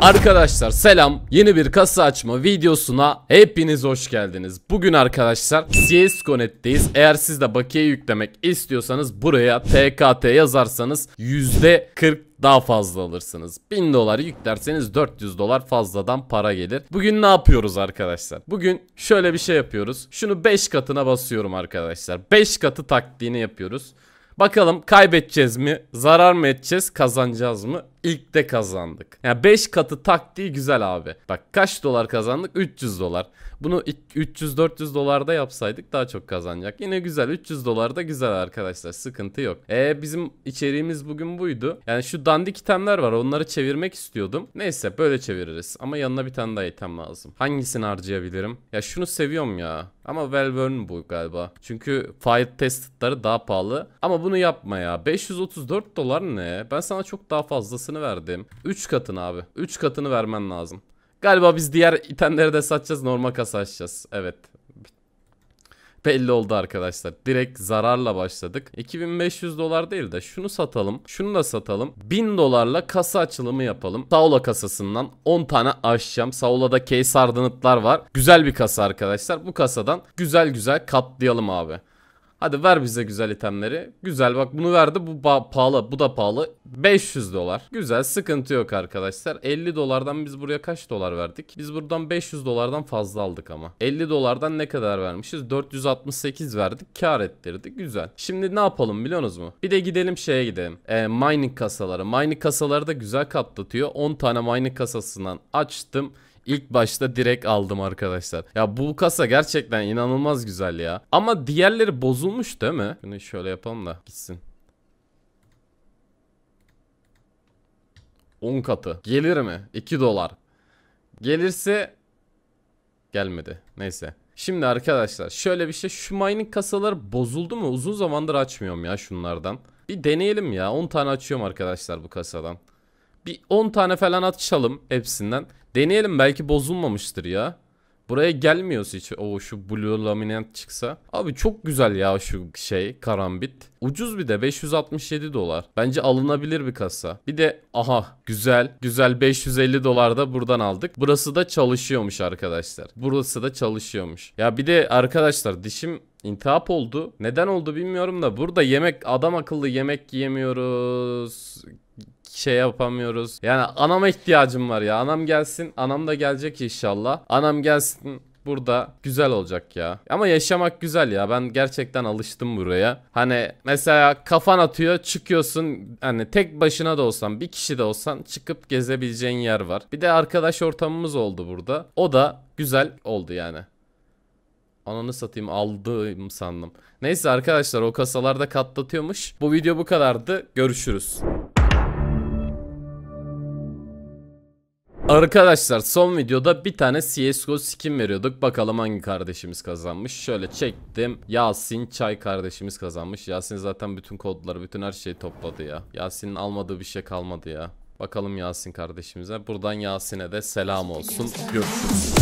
Arkadaşlar selam yeni bir kasa açma videosuna hepiniz hoş geldiniz. Bugün arkadaşlar CSConnect'teyiz. Eğer siz de bakiye yüklemek istiyorsanız buraya TKT yazarsanız %40 daha fazla alırsınız. 1000 dolar yüklerseniz 400 dolar fazladan para gelir. Bugün ne yapıyoruz arkadaşlar? Bugün şöyle bir şey yapıyoruz. Şunu 5 katına basıyorum arkadaşlar. 5 katı taktiğini yapıyoruz. Bakalım kaybedeceğiz mi? Zarar mı edeceğiz? Kazanacağız mı? İlk de kazandık. Yani 5 katı taktiği güzel abi. Bak kaç dolar kazandık? 300 dolar. Bunu 300-400 dolarda yapsaydık daha çok kazanacak. Yine güzel. 300 dolar da güzel arkadaşlar. Sıkıntı yok. E bizim içeriğimiz bugün buydu. Yani şu dandik itemler var. Onları çevirmek istiyordum. Neyse böyle çeviririz. Ama yanına bir tane daha item lazım. Hangisini harcayabilirim? Ya şunu seviyorum ya. Ama Wellburn bu galiba. Çünkü Fight Testleri daha pahalı. Ama bunu yapma ya. 534 dolar ne? Ben sana çok daha fazlasını katını verdim. 3 katını abi. 3 katını vermen lazım. Galiba biz diğer itenleri de satacağız. Normal kasa açacağız. Evet. Belli oldu arkadaşlar. Direkt zararla başladık. 2500 dolar değil de şunu satalım. Şunu da satalım. 1000 dolarla kasa açılımı yapalım. Saula kasasından 10 tane açacağım. Saula'da case ardınıtlar var. Güzel bir kasa arkadaşlar. Bu kasadan güzel güzel katlayalım abi. Hadi ver bize güzel itemleri. Güzel bak bunu verdi. Bu pahalı. Bu da pahalı. 500 dolar. Güzel sıkıntı yok arkadaşlar. 50 dolardan biz buraya kaç dolar verdik? Biz buradan 500 dolardan fazla aldık ama. 50 dolardan ne kadar vermişiz? 468 verdik. Kar ettirdik, Güzel. Şimdi ne yapalım biliyorsunuz mu? Bir de gidelim şeye gidelim. Ee, mining kasaları. Mining kasaları da güzel katlatıyor. 10 tane mining kasasından açtım. İlk başta direkt aldım arkadaşlar. Ya bu kasa gerçekten inanılmaz güzel ya. Ama diğerleri bozulmuş değil mi? Bunu şöyle yapalım da gitsin. 10 katı. Gelir mi? 2 dolar. Gelirse gelmedi. Neyse. Şimdi arkadaşlar şöyle bir şey şu mining kasaları bozuldu mu? Uzun zamandır açmıyorum ya şunlardan. Bir deneyelim ya. 10 tane açıyorum arkadaşlar bu kasadan. Bir 10 tane falan açalım hepsinden. Deneyelim belki bozulmamıştır ya. Buraya gelmiyoruz hiç. O şu blue laminant çıksa. Abi çok güzel ya şu şey karambit. Ucuz bir de 567 dolar. Bence alınabilir bir kasa. Bir de aha güzel güzel 550 dolar da buradan aldık. Burası da çalışıyormuş arkadaşlar. Burası da çalışıyormuş. Ya bir de arkadaşlar dişim intihap oldu. Neden oldu bilmiyorum da burada yemek adam akıllı yemek yiyemiyoruz şey yapamıyoruz. Yani anama ihtiyacım var ya. Anam gelsin. Anam da gelecek inşallah. Anam gelsin burada güzel olacak ya. Ama yaşamak güzel ya. Ben gerçekten alıştım buraya. Hani mesela kafan atıyor çıkıyorsun. Hani tek başına da olsan bir kişi de olsan çıkıp gezebileceğin yer var. Bir de arkadaş ortamımız oldu burada. O da güzel oldu yani. Ananı satayım aldım sandım. Neyse arkadaşlar o kasalarda katlatıyormuş. Bu video bu kadardı. Görüşürüz. Arkadaşlar son videoda bir tane CSGO skin veriyorduk. Bakalım hangi kardeşimiz kazanmış. Şöyle çektim. Yasin Çay kardeşimiz kazanmış. Yasin zaten bütün kodları, bütün her şeyi topladı ya. Yasin'in almadığı bir şey kalmadı ya. Bakalım Yasin kardeşimize. Buradan Yasin'e de selam olsun. Görüşürüz.